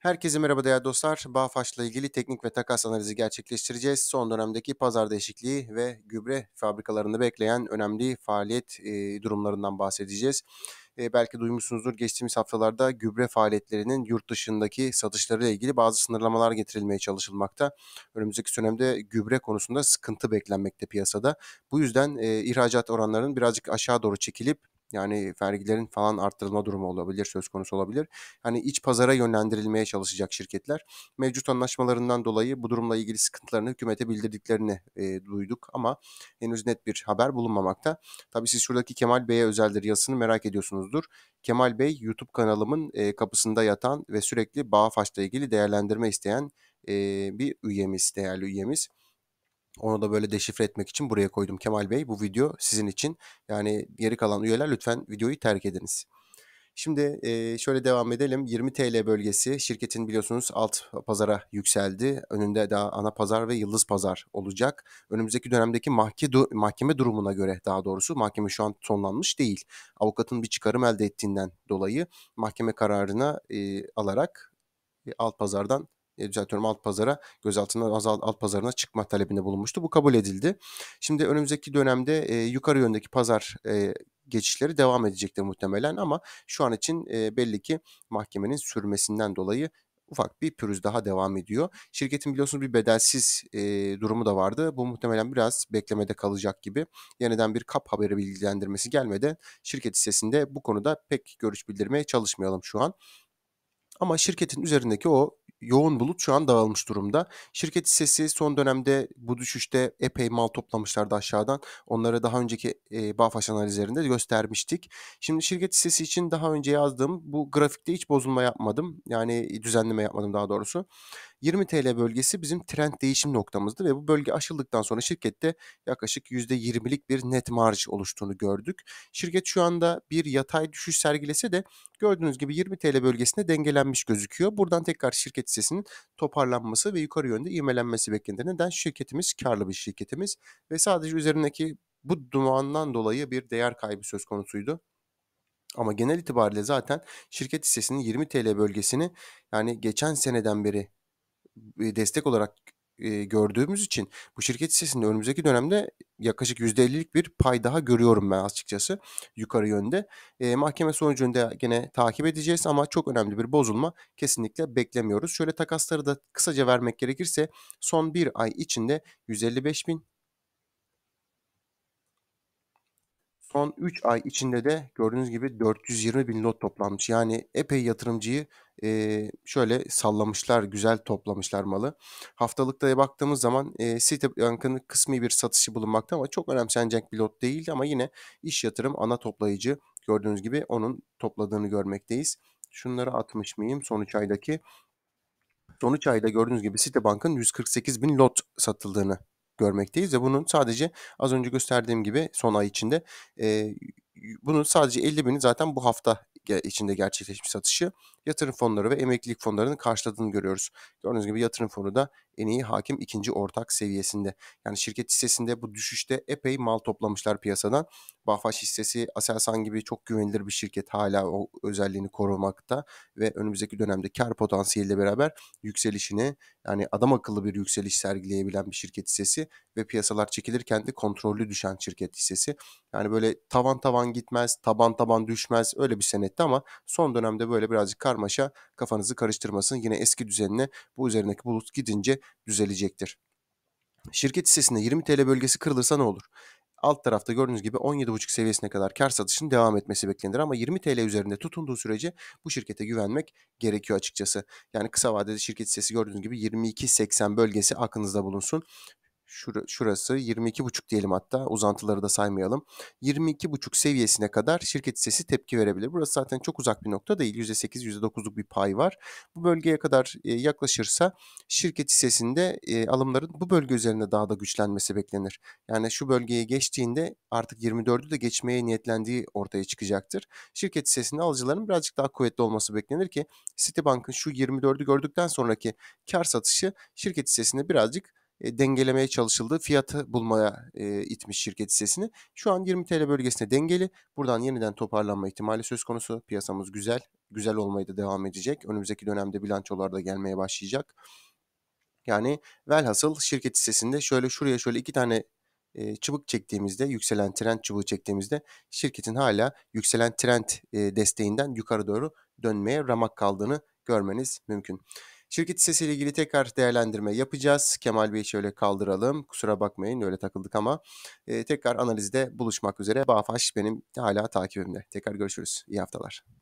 Herkese merhaba değerli dostlar. Bağfaş'la ilgili teknik ve takas analizi gerçekleştireceğiz. Son dönemdeki pazar değişikliği ve gübre fabrikalarını bekleyen önemli faaliyet durumlarından bahsedeceğiz. E, belki duymuşsunuzdur geçtiğimiz haftalarda gübre faaliyetlerinin yurt dışındaki satışları ile ilgili bazı sınırlamalar getirilmeye çalışılmakta. Önümüzdeki dönemde gübre konusunda sıkıntı beklenmekte piyasada. Bu yüzden e, ihracat oranlarının birazcık aşağı doğru çekilip yani vergilerin falan arttırılma durumu olabilir, söz konusu olabilir. Hani iç pazara yönlendirilmeye çalışacak şirketler mevcut anlaşmalarından dolayı bu durumla ilgili sıkıntılarını hükümete bildirdiklerini e, duyduk ama henüz net bir haber bulunmamakta. Tabii siz şuradaki Kemal Bey'e özeldir yazısını merak ediyorsunuzdur. Kemal Bey YouTube kanalımın e, kapısında yatan ve sürekli Bağfaş'la ilgili değerlendirme isteyen e, bir üyemiz, değerli üyemiz. Onu da böyle deşifre etmek için buraya koydum. Kemal Bey bu video sizin için. Yani geri kalan üyeler lütfen videoyu terk ediniz. Şimdi e, şöyle devam edelim. 20 TL bölgesi şirketin biliyorsunuz alt pazara yükseldi. Önünde daha ana pazar ve yıldız pazar olacak. Önümüzdeki dönemdeki mahke du mahkeme durumuna göre daha doğrusu mahkeme şu an sonlanmış değil. Avukatın bir çıkarım elde ettiğinden dolayı mahkeme kararına e, alarak e, alt pazardan e, düzeltiyorum alt pazara gözaltından azal, alt pazarına çıkma talebinde bulunmuştu. Bu kabul edildi. Şimdi önümüzdeki dönemde e, yukarı yöndeki pazar e, geçişleri devam edecektir muhtemelen ama şu an için e, belli ki mahkemenin sürmesinden dolayı ufak bir pürüz daha devam ediyor. Şirketin biliyorsunuz bir bedelsiz e, durumu da vardı. Bu muhtemelen biraz beklemede kalacak gibi. Yeniden bir kap haberi bilgilendirmesi gelmedi. şirket hissesinde bu konuda pek görüş bildirmeye çalışmayalım şu an. Ama şirketin üzerindeki o yoğun bulut şu an dağılmış durumda. Şirket hissesi son dönemde bu düşüşte epey mal toplamışlardı aşağıdan. Onları daha önceki e, Bağfaş analizlerinde göstermiştik. Şimdi şirket hissesi için daha önce yazdığım bu grafikte hiç bozulma yapmadım. Yani düzenleme yapmadım daha doğrusu. 20 TL bölgesi bizim trend değişim noktamızdı ve bu bölge aşıldıktan sonra şirkette yaklaşık %20'lik bir net marj oluştuğunu gördük. Şirket şu anda bir yatay düşüş sergilese de gördüğünüz gibi 20 TL bölgesinde dengelenmiş gözüküyor. Buradan tekrar şirket hissesinin toparlanması ve yukarı yönde ivmelenmesi beklenir. Neden? Şirketimiz karlı bir şirketimiz ve sadece üzerindeki bu dumandan dolayı bir değer kaybı söz konusuydu. Ama genel itibariyle zaten şirket hissesinin 20 TL bölgesini yani geçen seneden beri destek olarak gördüğümüz için bu şirket hissesinde önümüzdeki dönemde yaklaşık %50'lik bir pay daha görüyorum ben açıkçası yukarı yönde. E, mahkeme sonucunda gene takip edeceğiz ama çok önemli bir bozulma kesinlikle beklemiyoruz. Şöyle takasları da kısaca vermek gerekirse son bir ay içinde 155 bin Son 3 ay içinde de gördüğünüz gibi 420 bin lot toplanmış. Yani epey yatırımcıyı e, şöyle sallamışlar, güzel toplamışlar malı. Haftalıkta baktığımız zaman e, Citibank'ın kısmi bir satışı bulunmakta ama çok önemsenecek bir lot değildi ama yine iş yatırım ana toplayıcı gördüğünüz gibi onun topladığını görmekteyiz. Şunları atmış mıyım sonuç aydaki? Sonuç ayda gördüğünüz gibi Citibank'ın 148 bin lot satıldığını görmekteyiz ve bunun sadece az önce gösterdiğim gibi son ay içinde e, bunun sadece 50 bini zaten bu hafta içinde gerçekleşmiş satışı yatırım fonları ve emeklilik fonlarının karşıladığını görüyoruz. Gördüğünüz gibi yatırım fonu da en iyi hakim ikinci ortak seviyesinde. Yani şirket hissesinde bu düşüşte epey mal toplamışlar piyasadan Bağfaş hissesi Aselsan gibi çok güvenilir bir şirket hala o özelliğini korumakta ve önümüzdeki dönemde kar potansiyeliyle beraber yükselişini yani adam akıllı bir yükseliş sergileyebilen bir şirket hissesi ve piyasalar çekilirken de kontrollü düşen şirket hissesi. Yani böyle tavan tavan gitmez, taban taban düşmez öyle bir senette ama son dönemde böyle birazcık karmaşa kafanızı karıştırmasın. Yine eski düzenine bu üzerindeki bulut gidince düzelecektir. Şirket hissesinde 20 TL bölgesi kırılırsa ne olur? Alt tarafta gördüğünüz gibi 17.5 seviyesine kadar kar satışın devam etmesi beklenir ama 20 TL üzerinde tutunduğu sürece bu şirkete güvenmek gerekiyor açıkçası. Yani kısa vadede şirket hissesi gördüğünüz gibi 22.80 bölgesi aklınızda bulunsun şura, şurası 22.5 diyelim hatta uzantıları da saymayalım. 22.5 seviyesine kadar şirket hissesi tepki verebilir. Burası zaten çok uzak bir nokta değil. %8, %9'luk bir pay var. Bu bölgeye kadar e, yaklaşırsa şirket hissesinde e, alımların bu bölge üzerinde daha da güçlenmesi beklenir. Yani şu bölgeye geçtiğinde artık 24'ü de geçmeye niyetlendiği ortaya çıkacaktır. Şirket hissesinde alıcıların birazcık daha kuvvetli olması beklenir ki Citibank'ın şu 24'ü gördükten sonraki kar satışı şirket hissesinde birazcık e, dengelemeye çalışıldığı fiyatı bulmaya e, itmiş şirket hissesini. Şu an 20 TL bölgesinde dengeli. Buradan yeniden toparlanma ihtimali söz konusu. Piyasamız güzel. Güzel olmaya da devam edecek. Önümüzdeki dönemde bilançolar da gelmeye başlayacak. Yani velhasıl şirket hissesinde şöyle şuraya şöyle iki tane e, çubuk çektiğimizde yükselen trend çubuğu çektiğimizde şirketin hala yükselen trend e, desteğinden yukarı doğru dönmeye ramak kaldığını görmeniz mümkün. Şirket hissesiyle ilgili tekrar değerlendirme yapacağız. Kemal Bey şöyle kaldıralım. Kusura bakmayın öyle takıldık ama e, tekrar analizde buluşmak üzere. Bağfaş benim hala takibimde. Tekrar görüşürüz. İyi haftalar.